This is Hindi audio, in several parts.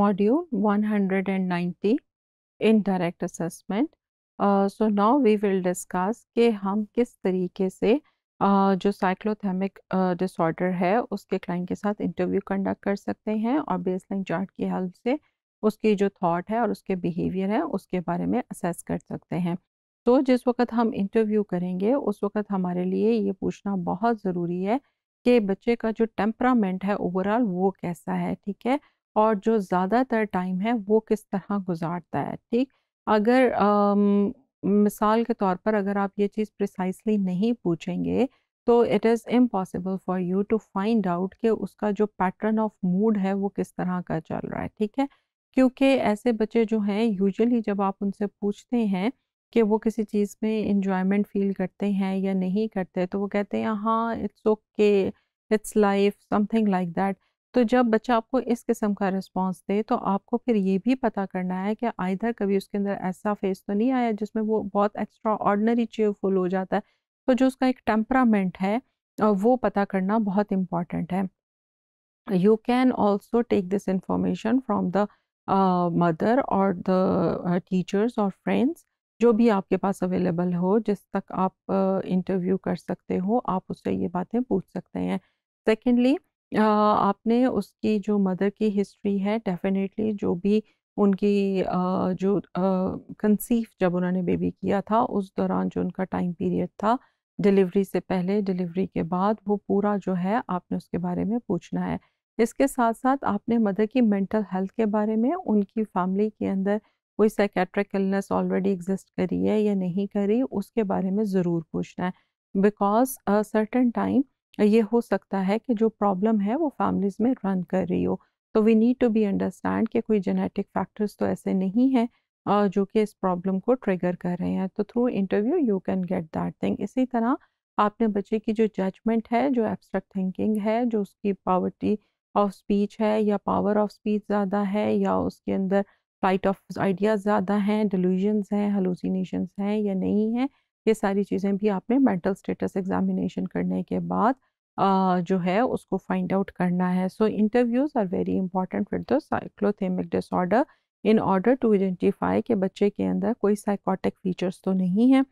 module 190 indirect assessment uh, so now we will discuss कि हम किस तरीके से uh, जो साइक्लोथेमिक डिसऑर्डर uh, है उसके क्लाइंट के साथ इंटरव्यू कंडक्ट कर सकते हैं और बेसलाइन चार्ट की हेल्प से उसकी जो थॉट है और उसके बिहेवियर है उसके बारे में असेस कर सकते हैं तो जिस वक्त हम इंटरव्यू करेंगे उस वक्त हमारे लिए ये पूछना बहुत ज़रूरी है कि बच्चे का जो टेम्परामेंट है ओवरऑल वो कैसा है ठीक है और जो ज़्यादातर टाइम है वो किस तरह गुजारता है ठीक अगर आम, मिसाल के तौर पर अगर आप ये चीज़ प्रिसाइसली नहीं पूछेंगे तो it is impossible for you to find out कि उसका जो पैटर्न ऑफ मूड है वो किस तरह का चल रहा है ठीक है क्योंकि ऐसे बच्चे जो हैं यूजुअली जब आप उनसे पूछते हैं कि वो किसी चीज़ में इंजॉयमेंट फील करते हैं या नहीं करते तो वो कहते हैं हाँ it's okay it's life something like that तो जब बच्चा आपको इस किस्म का रिस्पॉन्स दे तो आपको फिर ये भी पता करना है कि आइधर कभी उसके अंदर ऐसा फेस तो नहीं आया जिसमें वो बहुत एक्स्ट्रा ऑर्डनरी चेयरफुल हो जाता है तो जो उसका एक टेम्परामेंट है वो पता करना बहुत इम्पॉर्टेंट है you can also take this information from the mother or the teachers or friends जो भी आपके पास अवेलेबल हो जिस तक आप इंटरव्यू uh, कर सकते हो आप उससे ये बातें पूछ सकते हैं सेकेंडली आपने उसकी जो मदर की हिस्ट्री है डेफ़िनेटली जो भी उनकी जो कंसीव जब उन्होंने बेबी किया था उस दौरान जो उनका टाइम पीरियड था, डिलीवरी से पहले, डिलीवरी के बाद वो पूरा जो है आपने उसके बारे में पूछना है। इसके साथ-साथ आपने मदर की मेंटल हेल्थ के बारे में उनकी फ़ैमिली के अंदर कोई साइकेट्रिक इलनेस ऑलरेडी एग्जिस्ट करी है या नहीं करी उसके बारे में ज़रूर पूछना है। बिकॉज़ अ सर्टेन टाइम ये हो सकता है कि जो प्रॉब्लम है वो फैमिलीज़ में रन कर रही हो तो we need to be understand कि कोई जेनेटिक फैक्टर्स तो ऐसे नहीं हैं जो कि इस प्रॉब्लम को ट्रिगर कर रहे हैं तो through interview you can get that thing इसी तरह आपने बच्चे की जो जजमेंट है जो एब्स्ट्रैक्ट थिंकिंग है जो उसकी पावर्टी ऑफ स्पीच है या पावर ऑफ स्पीच ज़्यादा है या उसके अंदर फ्लाइट ऑफ आइडियाज़ ज़्यादा हैं डिलूजन्स हैं हलूसिनेशन हैं या नहीं हैं ये सारी चीज़ें भी आपने मेंटल स्टेटस एग्जामिनेशन करने के बाद आ, जो है उसको फाइंड आउट करना है so interviews are very important with the cyclothymic disorder in order to identify के बच्चे के अंदर कोई साइकोटिक फीचर्स तो नहीं है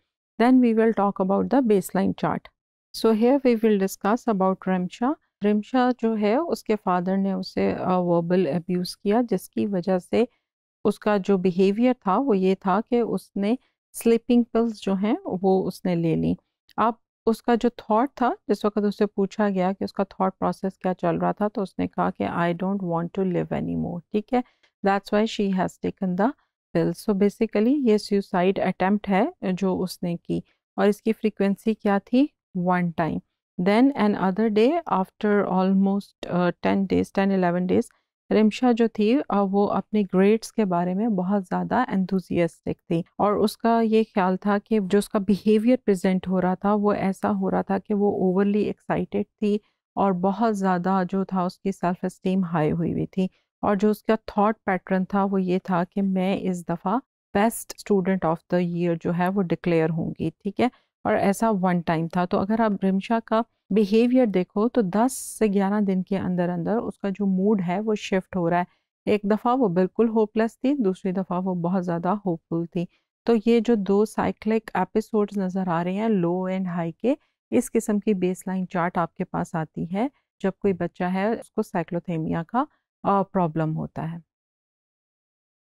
then we will talk about the baseline chart so here we will discuss about Rimsha Rimsha जो है उसके फादर ने उसे वर्बल अब्यूज एब्यूज़ किया जिसकी वजह से उसका जो बिहेवियर था वो ये था कि उसने स्लीपिंग पिल्स जो हैं वो उसने ले ली अब उसका जो थॉट था जिस वक्त उससे पूछा गया कि उसका थॉट प्रोसेस क्या चल रहा था तो उसने कहा कि I don't want to live any more ठीक है that's why she has taken the pills so basically ये सुसाइड अटैम्प्ट है जो उसने की और इसकी फ्रीक्वेंसी क्या थी one time then another day after almost ten days ten eleven days Rimsha जो थी वो अपने ग्रेड्स के बारे में बहुत ज़्यादा एंथुजियास्टिक थी और उसका ये ख्याल था कि जो उसका बिहेवियर प्रेजेंट हो रहा था वो ऐसा हो रहा था कि वो ओवरली एक्साइटेड थी और बहुत ज़्यादा जो था उसकी सेल्फ इस्टीम हाई हुई हुई थी और जो उसका थॉट पैटर्न था वो ये था कि मैं इस दफ़ा best student of the year जो है वो डिक्लेयर होंगी ठीक है और ऐसा वन टाइम था तो अगर आप रिमशा का बिहेवियर देखो तो 10 से 11 दिन के अंदर अंदर उसका जो मूड है वो शिफ्ट हो रहा है एक दफ़ा वो बिल्कुल होपलेस थी दूसरी दफ़ा वो बहुत ज़्यादा होपफुल थी तो ये जो दो साइक्लिक एपिसोड्स नज़र आ रहे हैं लो एंड हाई के इस किस्म की बेसलाइन चार्ट आपके पास आती है जब कोई बच्चा है उसको साइक्लोथेमिया का प्रॉब्लम होता है